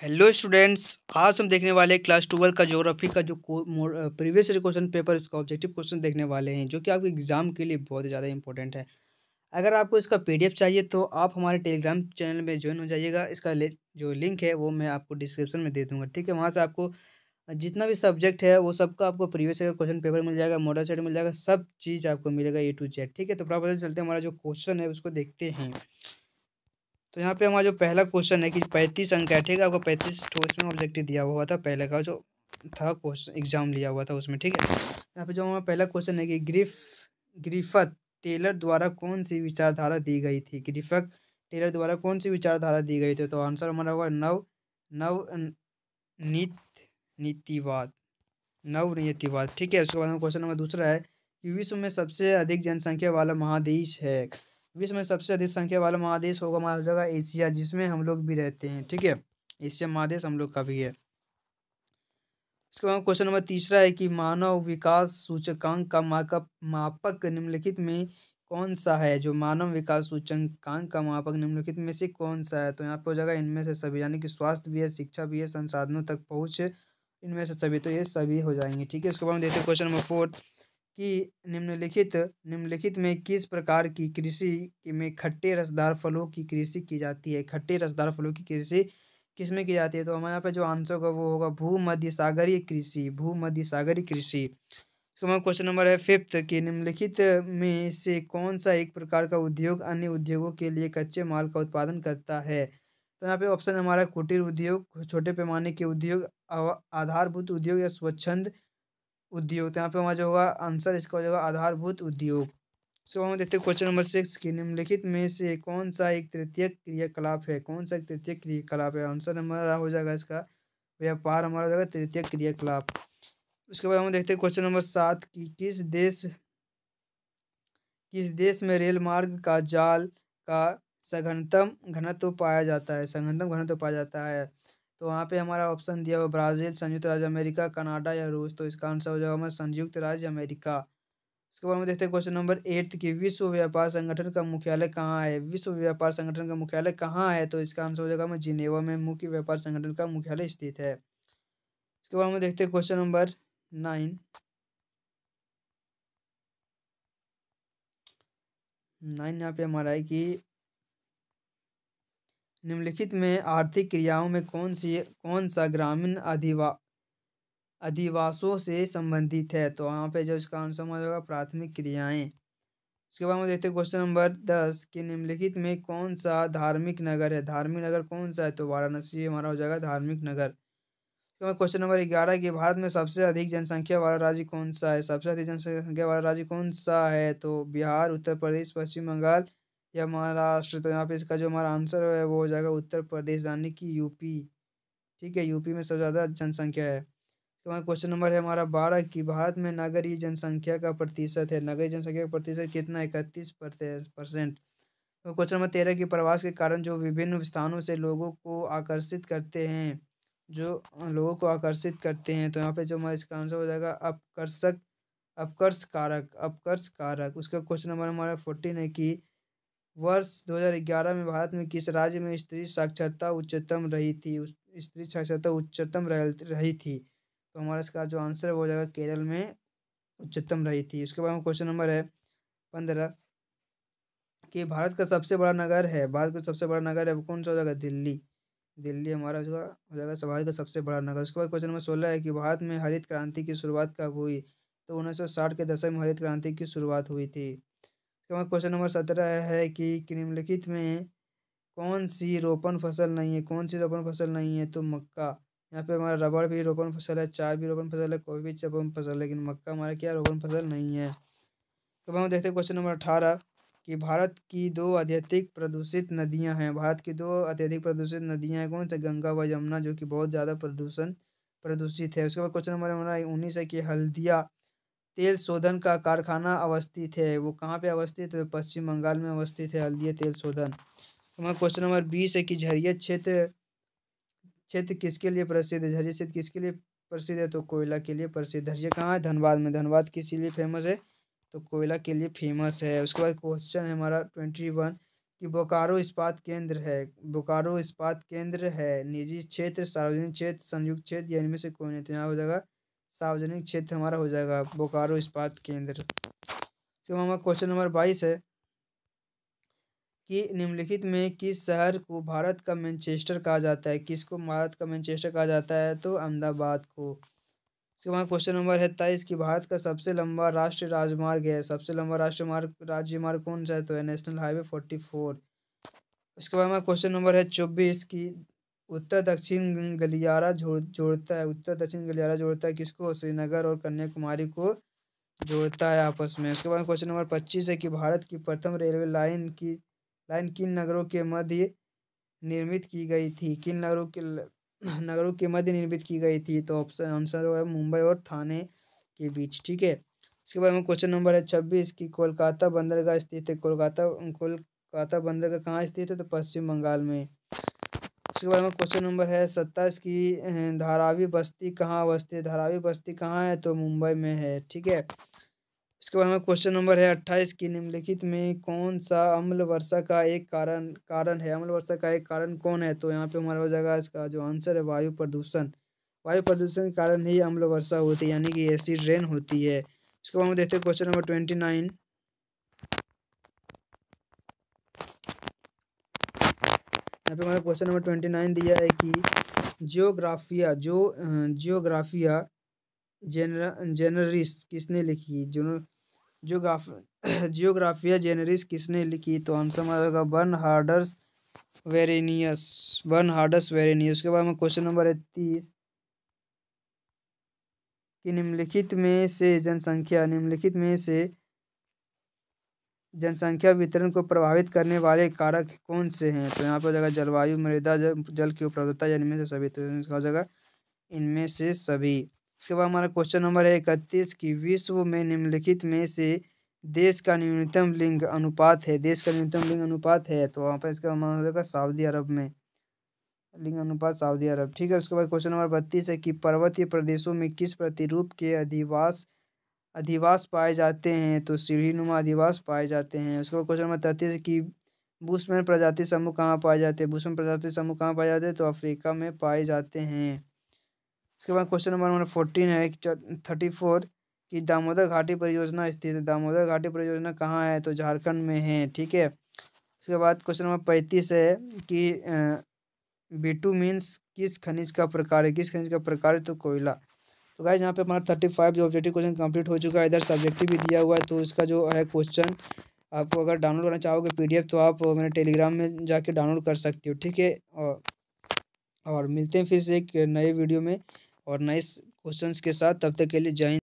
hello students आज हम देखने वाले क्लास ट्वेल्व का जोग्राफी का जो प्रीवियस क्वेश्चन पेपर उसका ऑब्जेक्टिव क्वेश्चन देखने वाले हैं जो कि आपके एग्जाम के लिए बहुत ज़्यादा इंपॉर्टेंट है अगर आपको इसका पीडीएफ चाहिए तो आप हमारे टेलीग्राम चैनल में ज्वाइन हो जाइएगा इसका जो लिंक है वो मैं आपको डिस्क्रिप्शन में दे दूँगा ठीक है वहाँ से आपको जितना भी सब्जेक्ट है वो सबका आपको प्रीवियस ईयर क्वेश्चन पेपर मिल जाएगा मॉडल सेट मिल जाएगा सब चीज़ आपको मिलेगा ए टू जेड ठीक है तो प्रॉपर चलते हमारा जो क्वेश्चन है उसको देखते हैं तो यहाँ पे हमारा जो पहला क्वेश्चन है कि पैंतीस अंक है ठीक है आपको पैंतीस ठोस में ऑब्जेक्टिव दिया हुआ था पहले का जो था क्वेश्चन एग्जाम लिया हुआ था उसमें ठीक है यहाँ पे जो हमारा पहला क्वेश्चन है कि ग्रिफ ग्रिफत टेलर द्वारा कौन सी विचारधारा दी गई थी ग्रिफक टेलर द्वारा कौन सी विचारधारा दी गई थी तो आंसर हमारा होगा नव नव नित नीतिवाद नव नीतिवाद ठीक है उसके बाद क्वेश्चन नंबर दूसरा है कि विश्व में सबसे अधिक जनसंख्या वाला महादेश है विश्व में सबसे अधिक संख्या वाला महादेश होगा माना जाएगा एशिया जिसमें हम लोग भी रहते हैं ठीक है एशिया महादेश हम लोग का भी है इसके बाद क्वेश्चन नंबर तीसरा है कि मानव विकास सूचकांक का मापक मापक निम्नलिखित में कौन सा है जो मानव विकास सूचकांक का मापक निम्नलिखित में से कौन सा है तो यहाँ पे हो जाएगा इनमें से सभी यानी कि स्वास्थ्य भी है शिक्षा भी है संसाधनों तक पहुँच इनमें से सभी तो ये सभी हो जाएंगे ठीक है उसके बाद देखते हैं क्वेश्चन नंबर फोर्थ कि निम्नलिखित निम्नलिखित में किस प्रकार की कृषि में खट्टे रसदार फलों की कृषि की जाती है खट्टे रसदार फलों की कृषि किस में की जाती है तो हमारे यहाँ पे जो आंसर होगा वो होगा भूमध्य सागरीय कृषि भूमध्य सागरीय कृषि इसका हमारा क्वेश्चन नंबर है फिफ्थ कि निम्नलिखित में से कौन सा एक प्रकार का उद्योग अन्य उद्योगों के लिए कच्चे माल का उत्पादन करता है तो यहाँ पे ऑप्शन हमारा कुटीर उद्योग छोटे पैमाने के उद्योग आधारभूत उद्योग या स्वच्छंद उद्योग तो यहाँ पे हमारा जो होगा आंसर इसका हो जाएगा आधारभूत उद्योग सो हम देखते हैं क्वेश्चन नंबर सिक्स की निम्नलिखित में से कौन सा एक तृतीय क्रियाकलाप है कौन सा एक तृतीय क्रियाकलाप है आंसर हमारा हो जाएगा इसका व्यापार हमारा हो जाएगा तृतीय क्रियाकलाप उसके बाद हम देखते हैं क्वेश्चन नंबर सात कि किस देश किस देश में रेल मार्ग का जाल का सघनतम घनत्व पाया जाता है सघनतम घनत्व पाया जाता है तो वहाँ पे हमारा ऑप्शन दिया हुआ ब्राज़ील संयुक्त राज्य अमेरिका कनाडा या रूस तो इसका आंसर हो जाएगा हमारा संयुक्त राज्य अमेरिका उसके बाद में देखते हैं क्वेश्चन नंबर एट्थ की विश्व व्यापार संगठन का मुख्यालय कहाँ है विश्व व्यापार संगठन का मुख्यालय कहाँ है तो इसका आंसर हो जाएगा हमें जिनेवा में मुख्य व्यापार संगठन का मुख्यालय स्थित है इसके बाद में देखते हैं क्वेश्चन नंबर नाइन नाइन यहाँ पे हमारा है कि निम्नलिखित में आर्थिक क्रियाओं में कौन सी कौन सा ग्रामीण अधिवा अधिवासों से संबंधित है तो वहाँ पे जो इसका आंसर हो होगा प्राथमिक क्रियाएं उसके बाद हम देखते हैं क्वेश्चन नंबर दस कि निम्नलिखित में कौन सा धार्मिक नगर है धार्मिक नगर कौन सा है तो वाराणसी हमारा हो जाएगा धार्मिक नगर उसके बाद क्वेश्चन नंबर ग्यारह कि भारत में सबसे अधिक जनसंख्या वाला राज्य कौन सा है सबसे अधिक जनसंख्या वाला राज्य कौन सा है तो बिहार उत्तर प्रदेश पश्चिम बंगाल या महाराष्ट्र तो यहाँ पे इसका जो हमारा आंसर है वो हो जाएगा उत्तर प्रदेश यानी कि यूपी ठीक है यूपी में सबसे ज़्यादा जनसंख्या है तो बाद क्वेश्चन नंबर है हमारा बारह कि भारत में नगरीय जनसंख्या का प्रतिशत है नगरीय जनसंख्या का प्रतिशत कितना इकतीस परसेंट क्वेश्चन नंबर तेरह की प्रवास के कारण जो विभिन्न स्थानों से लोगों को आकर्षित करते हैं जो लोगों को आकर्षित करते हैं तो यहाँ पे जो हमारा इसका आंसर हो जाएगा अपकर्षक अपकर्ष कारक अपकर्ष कारक उसका क्वेश्चन नंबर हमारा फोर्टीन है कि वर्ष 2011 में भारत में किस राज्य में स्त्री साक्षरता उच्चतम रही थी स्त्री साक्षरता उच्चतम रही थी तो हमारा इसका जो आंसर है वो हो जाएगा केरल में उच्चतम रही थी उसके बाद में क्वेश्चन नंबर है पंद्रह कि भारत का सबसे बड़ा नगर है भारत का सबसे बड़ा नगर है वो कौन सा हो जाएगा दिल्ली दिल्ली हमारा उसका हो जाएगा भारत का सबसे बड़ा नगर उसके बाद क्वेश्चन नंबर सोलह है कि भारत में हरित क्रांति की शुरुआत कब हुई तो उन्नीस के दशक में हरित क्रांति की शुरुआत हुई थी क्वेश्चन नंबर सत्रह है कि निम्नलिखित में कौन सी रोपण फसल नहीं है कौन सी रोपण फसल नहीं है तो मक्का यहाँ पे हमारा रबड़ भी रोपण फसल है चाय भी रोपण फसल है कोई भी रोपण फसल है लेकिन मक्का हमारा क्या रोपण फसल नहीं है तो हम देखते हैं क्वेश्चन नंबर अठारह कि भारत की दो अत्यधिक प्रदूषित नदियाँ हैं भारत की दो अत्यधिक प्रदूषित नदियाँ हैं कौन सा गंगा व यमुना जो कि बहुत ज़्यादा प्रदूषण प्रदूषित है उसके बाद क्वेश्चन नंबर हमारा उन्नीस है कि हल्दिया तेल शोधन का कारखाना अवस्थित है वो कहाँ पे अवस्थित है तो पश्चिम बंगाल में अवस्थित है हल्दिया तेल शोधन हमारा क्वेश्चन नंबर बीस है कि झरिया क्षेत्र क्षेत्र किसके लिए प्रसिद्ध है झरिया क्षेत्र किसके लिए प्रसिद्ध है तो कोयला के लिए प्रसिद्ध झरिया कहाँ है धनबाद में धनबाद किस लिए फेमस है तो कोयला के लिए फेमस है उसके बाद क्वेश्चन है हमारा ट्वेंटी वन कि बोकारो इस्पात केंद्र है बोकारो इस्पात केंद्र है निजी क्षेत्र सार्वजनिक क्षेत्र संयुक्त क्षेत्र या इनमें से कोई नहीं तो यहाँ हो जाएगा सार्वजनिक क्षेत्र हमारा हो जाएगा बोकारो इस्पात केंद्र इसके हमारा क्वेश्चन नंबर बाईस है कि निम्नलिखित में किस शहर को भारत का मैनचेस्टर कहा जाता है किसको भारत का मैनचेस्टर कहा जाता है तो अहमदाबाद को इसके बाद क्वेश्चन नंबर है तेईस कि भारत का सबसे लंबा राष्ट्रीय राजमार्ग है सबसे लंबा राष्ट्रीय मार्ग राज्य मार्ग कौन सा है तो है नेशनल हाईवे फोर्टी फोर उसके बाद हमारा क्वेश्चन नंबर है चौबीस की उत्तर दक्षिण गलियारा जोड़ जोड़ता है उत्तर दक्षिण गलियारा जोड़ता है किसको श्रीनगर और कन्याकुमारी को जोड़ता है आपस में उसके बाद क्वेश्चन नंबर पच्चीस है कि भारत की प्रथम रेलवे लाइन की लाइन किन नगरों के मध्य निर्मित की गई थी किन नगरों के नगरों के मध्य निर्मित की गई थी तो ऑप्शन आंसर है मुंबई और थाने के बीच ठीक है उसके बाद में क्वेश्चन नंबर है छब्बीस की कोलकाता बंदरगाह स्थित है कोलकाता कोलकाता बंदरगाह कहाँ स्थित है तो पश्चिम बंगाल में उसके बाद में क्वेश्चन नंबर है सत्ताईस की धारावी बस्ती कहाँ अवस्थित धारावी बस्ती कहाँ है तो मुंबई में है ठीक है उसके बाद में क्वेश्चन नंबर है अट्ठाईस की निम्नलिखित में कौन सा अम्ल वर्षा का एक कारण कारण है अम्ल वर्षा का एक कारण कौन है तो यहाँ पे हमारा हो जाएगा इसका जो आंसर है वायु प्रदूषण वायु प्रदूषण के कारण ही अम्ल वर्षा होती है यानी कि एसिड रेन होती है उसके बाद में देखते हैं क्वेश्चन नंबर ट्वेंटी नाइन यहाँ पे हमारा क्वेश्चन नंबर ट्वेंटी नाइन दिया है कि जियोग्राफिया जो जियोग्राफिया जेनर जेनरिस किसने लिखी जो जियोग्राफ जियोग्राफिया जेनरिस किसने लिखी तो आंसर हमारा होगा Bernhardus Varenius Bernhardus Varenius उसके बाद में क्वेश्चन नंबर है तीस कि निम्नलिखित में से जनसंख्या निम्नलिखित में से जनसंख्या वितरण को प्रभावित करने वाले कारक कौन से हैं तो यहाँ पर हो जाएगा जलवायु मृदा जल, जल की उपलब्धता इनमें से सभी तो इसका हो जाएगा इनमें से सभी इसके बाद हमारा क्वेश्चन नंबर है इकतीस की विश्व में निम्नलिखित में से देश का न्यूनतम लिंग अनुपात है देश का न्यूनतम लिंग अनुपात है तो वहाँ पर इसका हमारा हो जाएगा सऊदी अरब में लिंग अनुपात सऊदी अरब ठीक है उसके बाद क्वेश्चन नंबर बत्तीस है कि पर्वतीय प्रदेशों में किस प्रतिरूप के अधिवास अधिवास पाए जाते हैं तो सीढ़ीनुमा अधिवास पाए जाते हैं उसके बाद क्वेश्चन नंबर तैतीस कि बुशमैन प्रजाति समूह कहाँ पाए जाते हैं बुशमैन प्रजाति समूह कहाँ पाए जाते हैं तो अफ्रीका में पाए जाते हैं उसके बाद क्वेश्चन नंबर फोर्टीन है थर्टी फोर कि दामोदर घाटी परियोजना स्थित है दामोदर घाटी परियोजना कहाँ है तो झारखंड में है ठीक है उसके बाद क्वेश्चन नंबर पैंतीस है कि बीटू मीन्स किस खनिज का प्रकार है किस खनिज का प्रकार है तो कोयला तो गाइज यहाँ पे हमारा थर्टी फाइव जो ऑब्जेक्टिव क्वेश्चन कंप्लीट हो चुका है इधर सब्जेक्टिव भी दिया हुआ है तो इसका जो है क्वेश्चन आपको अगर डाउनलोड करना चाहोगे पीडीएफ तो आप मेरे टेलीग्राम में जाके डाउनलोड कर सकते हो ठीक है और, और मिलते हैं फिर से एक नए वीडियो में और नए क्वेश्चंस के साथ तब तक के लिए जय